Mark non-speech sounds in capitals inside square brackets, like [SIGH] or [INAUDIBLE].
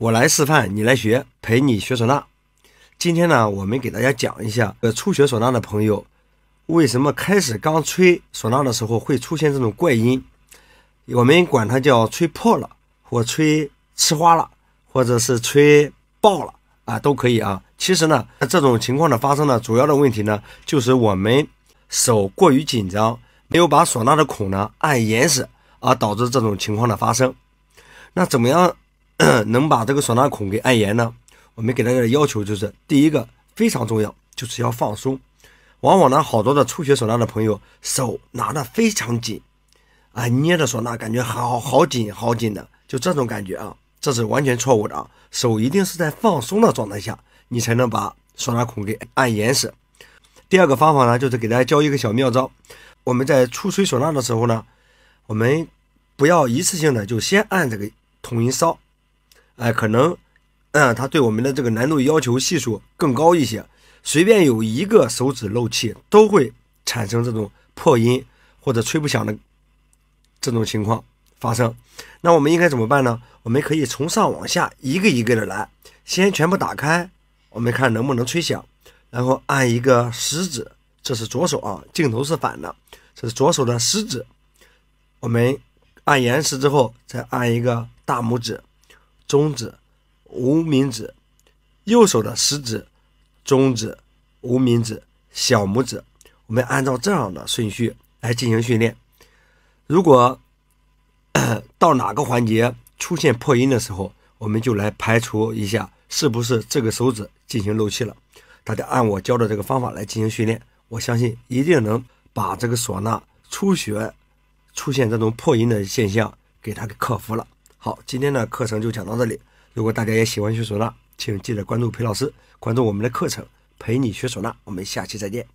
我来示范，你来学，陪你学唢呐。今天呢，我们给大家讲一下，初学唢呐的朋友，为什么开始刚吹唢呐的时候会出现这种怪音？我们管它叫吹破了，或吹呲花了，或者是吹爆了啊，都可以啊。其实呢，这种情况的发生呢，主要的问题呢，就是我们手过于紧张，没有把唢呐的孔呢按严实，而导致这种情况的发生。那怎么样？[CLEARS THROAT] 能把这个唢呐孔给按严呢？我们给大家的要求就是，第一个非常重要，就是要放松。往往呢，好多的初学唢呐的朋友，手拿的非常紧啊，捏着唢呐感觉好好紧好紧的，就这种感觉啊，这是完全错误的啊。手一定是在放松的状态下，你才能把唢呐孔给按严实。第二个方法呢，就是给大家教一个小妙招。我们在初吹唢呐的时候呢，我们不要一次性的就先按这个统音哨。哎，可能，嗯，它对我们的这个难度要求系数更高一些。随便有一个手指漏气，都会产生这种破音或者吹不响的这种情况发生。那我们应该怎么办呢？我们可以从上往下一个一个的来，先全部打开，我们看能不能吹响。然后按一个食指，这是左手啊，镜头是反的，这是左手的食指。我们按严实之后，再按一个大拇指。中指、无名指，右手的食指、中指、无名指、小拇指，我们按照这样的顺序来进行训练。如果 [COUGHS] 到哪个环节出现破音的时候，我们就来排除一下，是不是这个手指进行漏气了？大家按我教的这个方法来进行训练，我相信一定能把这个唢呐出血、出现这种破音的现象给它给克服了。好，今天的课程就讲到这里。如果大家也喜欢学唢呐，请记得关注裴老师，关注我们的课程，陪你学唢呐。我们下期再见。